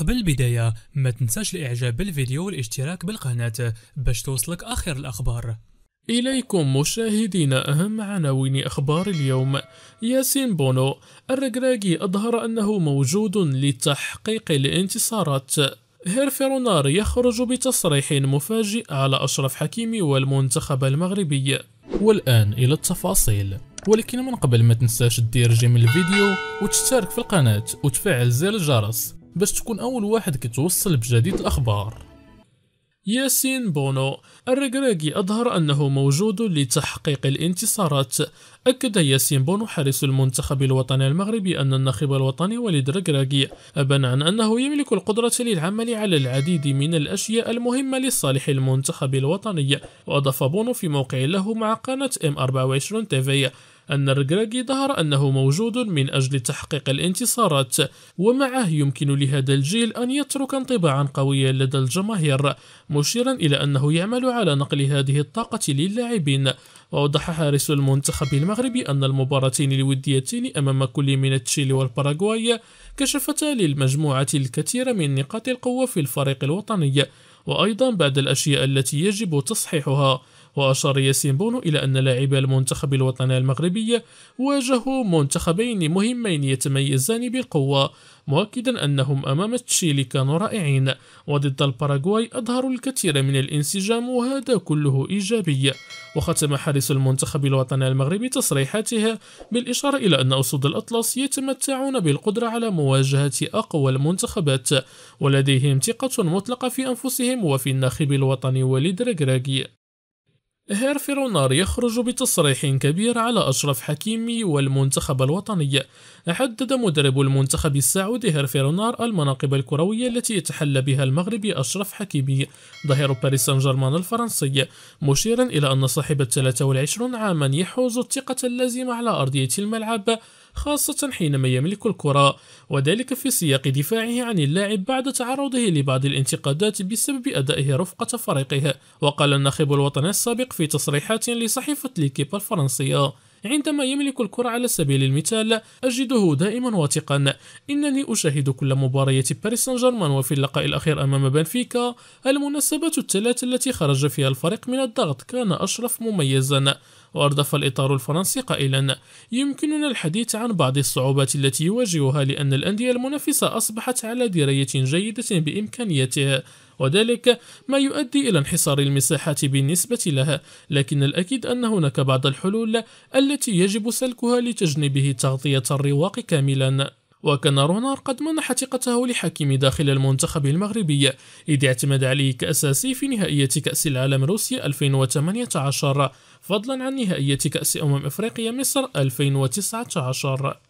قبل البداية ما تنساش الاعجاب بالفيديو والاشتراك بالقناة باش توصلك اخر الاخبار إليكم مشاهدينا أهم عناوين أخبار اليوم ياسين بونو الرقراقي أظهر أنه موجود لتحقيق الانتصارات هيرفيرونار يخرج بتصريح مفاجئ على أشرف حكيمي والمنتخب المغربي والآن إلى التفاصيل ولكن من قبل ما تنساش دير جيم الفيديو وتشترك في القناة وتفعل زر الجرس باش تكون أول واحد كتوصل بجديد الأخبار ياسين بونو الركراكي أظهر أنه موجود لتحقيق الانتصارات أكد ياسين بونو حارس المنتخب الوطني المغربي أن الناخب الوطني وليد ركراكي أبان عن أنه يملك القدرة للعمل على العديد من الأشياء المهمة لصالح المنتخب الوطني وأضاف بونو في موقع له مع قناه ام M24 تيفي أن الركراكي ظهر أنه موجود من أجل تحقيق الانتصارات ومعه يمكن لهذا الجيل أن يترك انطباعا قويا لدى الجماهير مشيرا إلى أنه يعمل على نقل هذه الطاقة للاعبين وأوضح حارس المنتخب المغربي أن المباراتين الوديتين أمام كل من تشيلي والباراغواي كشفتا للمجموعة الكثير من نقاط القوة في الفريق الوطني وأيضا بعد الأشياء التي يجب تصحيحها وأشار ياسين بونو إلى أن لاعبي المنتخب الوطني المغربي واجهوا منتخبين مهمين يتميزان بالقوة مؤكدا أنهم أمام تشيلي كانوا رائعين وضد الباراغواي أظهروا الكثير من الانسجام وهذا كله إيجابي وختم حارس المنتخب الوطني المغربي تصريحاته بالإشارة إلى أن أسود الأطلس يتمتعون بالقدرة على مواجهة أقوى المنتخبات ولديهم ثقة مطلقة في أنفسهم وفي الناخب الوطني وليد ركراكي هيرفي رونار يخرج بتصريح كبير على أشرف حكيمي والمنتخب الوطني حدد مدرب المنتخب السعودي هيرفي رونار المناقب الكروية التي يتحلى بها المغربي أشرف حكيمي ظهير باريس سان جيرمان الفرنسي مشيرا إلى أن صاحب 23 عاما يحوز الثقة اللازمة على أرضية الملعب خاصة حينما يملك الكرة وذلك في سياق دفاعه عن اللاعب بعد تعرضه لبعض الانتقادات بسبب أدائه رفقة فريقه وقال الناخب الوطني السابق في تصريحات لصحيفة ليكيب الفرنسية عندما يملك الكرة على سبيل المثال أجده دائما واثقا إنني أشاهد كل مبارية باريس سان جيرمان وفي اللقاء الأخير أمام بنفيكا المناسبات الثلاث التي خرج فيها الفريق من الضغط كان أشرف مميزا وأردف الإطار الفرنسي قائلا يمكننا الحديث عن بعض الصعوبات التي يواجهها لأن الأندية المنافسة أصبحت على دراية جيدة بإمكانيته وذلك ما يؤدي إلى انحصار المساحات بالنسبة لها لكن الأكيد أن هناك بعض الحلول التي يجب سلكها لتجنبه تغطية الرواق كاملا وكان رونار قد منح ثقته لحكيم داخل المنتخب المغربي إذ اعتمد عليه كأساسي في نهائية كأس العالم روسيا 2018 فضلا عن نهائية كأس أمم أفريقيا مصر 2019